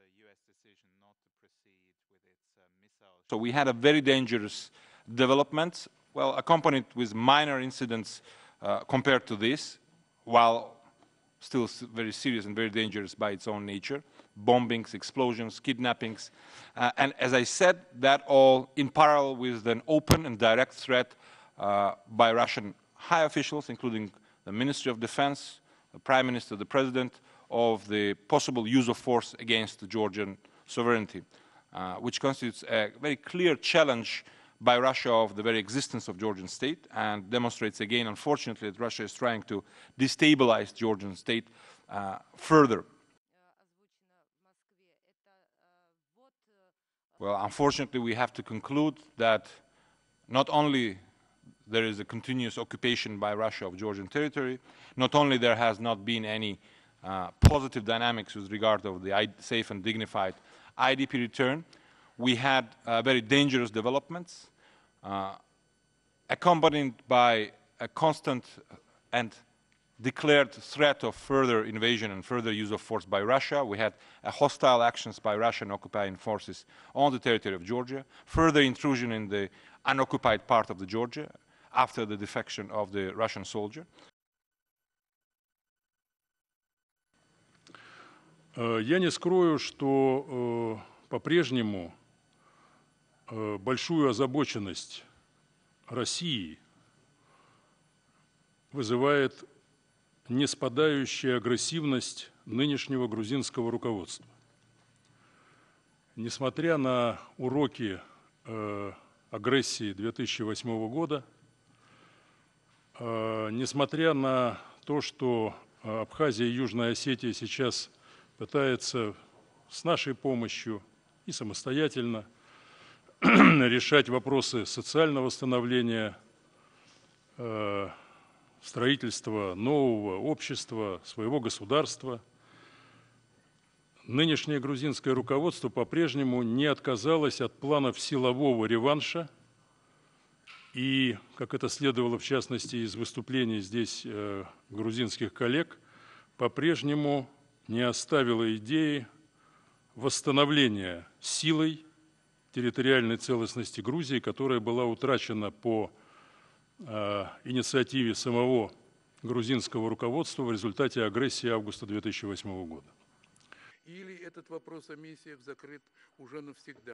Uh, so we had a very dangerous development, well, accompanied with minor incidents uh, compared to this, while still very serious and very dangerous by its own nature bombings, explosions, kidnappings. Uh, and as I said, that all in parallel with an open and direct threat uh, by Russian high officials, including the Ministry of Defense, the Prime Minister, the President, of the possible use of force against Georgian sovereignty, uh, which constitutes a very clear challenge by Russia of the very existence of Georgian state and demonstrates again, unfortunately, that Russia is trying to destabilize Georgian state uh, further. Well, unfortunately, we have to conclude that not only there is a continuous occupation by Russia of Georgian territory, not only there has not been any uh, positive dynamics with regard of the safe and dignified IDP return. We had uh, very dangerous developments, uh, accompanied by a constant and declared threat of further invasion and further use of force by Russia. We had hostile actions by Russian occupying forces on the territory of Georgia, further intrusion in the unoccupied part of the Georgia after the defection of the Russian soldier. Э, я не скрою, что э, по-прежнему э, большую озабоченность России вызывает неспадающая агрессивность нынешнего грузинского руководства. Несмотря на уроки агрессии 2008 года, несмотря на то, что Абхазия и Южная Осетия сейчас – пытается с нашей помощью и самостоятельно решать вопросы социального становления, э, строительства нового общества, своего государства. Нынешнее грузинское руководство по-прежнему не отказалось от планов силового реванша и, как это следовало в частности из выступлений здесь э, грузинских коллег, по-прежнему не оставила идеи восстановления силой территориальной целостности Грузии, которая была утрачена по э, инициативе самого грузинского руководства в результате агрессии августа 2008 года. Или этот вопрос о миссиях закрыт уже навсегда?